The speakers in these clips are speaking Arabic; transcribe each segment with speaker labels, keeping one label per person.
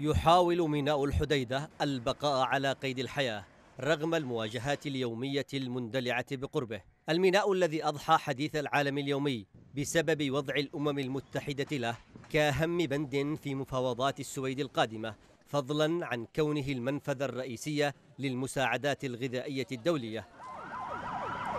Speaker 1: يحاول ميناء الحديدة البقاء على قيد الحياة رغم المواجهات اليومية المندلعة بقربه الميناء الذي أضحى حديث العالم اليومي بسبب وضع الأمم المتحدة له كأهم بند في مفاوضات السويد القادمة فضلا عن كونه المنفذ الرئيسي للمساعدات الغذائية الدولية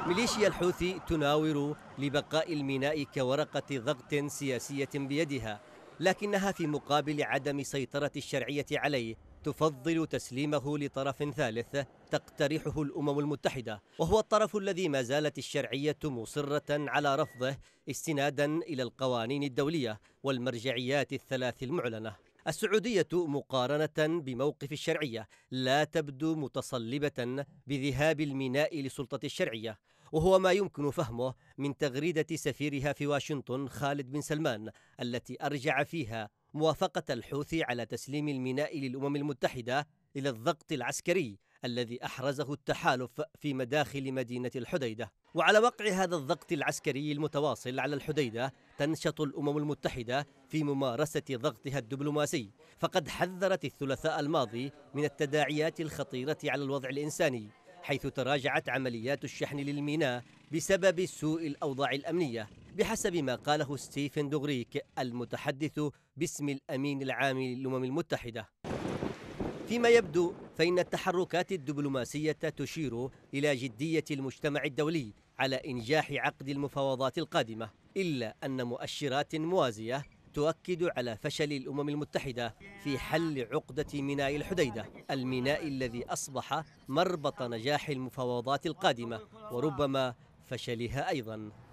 Speaker 1: ميليشيا الحوثي تناور لبقاء الميناء كورقة ضغط سياسية بيدها لكنها في مقابل عدم سيطرة الشرعية عليه تفضل تسليمه لطرف ثالث تقترحه الامم المتحده وهو الطرف الذي ما زالت الشرعيه مصره على رفضه استنادا الى القوانين الدوليه والمرجعيات الثلاث المعلنه السعوديه مقارنه بموقف الشرعيه لا تبدو متصلبه بذهاب الميناء لسلطه الشرعيه وهو ما يمكن فهمه من تغريده سفيرها في واشنطن خالد بن سلمان التي ارجع فيها موافقه الحوثي على تسليم الميناء للامم المتحده الى الضغط العسكري الذي احرزه التحالف في مداخل مدينه الحديده وعلى وقع هذا الضغط العسكري المتواصل على الحديده تنشط الامم المتحده في ممارسه ضغطها الدبلوماسي فقد حذرت الثلاثاء الماضي من التداعيات الخطيره على الوضع الانساني حيث تراجعت عمليات الشحن للميناء بسبب سوء الأوضاع الأمنية بحسب ما قاله ستيفن دوغريك المتحدث باسم الأمين العام للأمم المتحدة فيما يبدو فإن التحركات الدبلوماسية تشير إلى جدية المجتمع الدولي على إنجاح عقد المفاوضات القادمة إلا أن مؤشرات موازية تؤكد على فشل الأمم المتحدة في حل عقدة ميناء الحديدة الميناء الذي أصبح مربط نجاح المفاوضات القادمة وربما فشلها أيضاً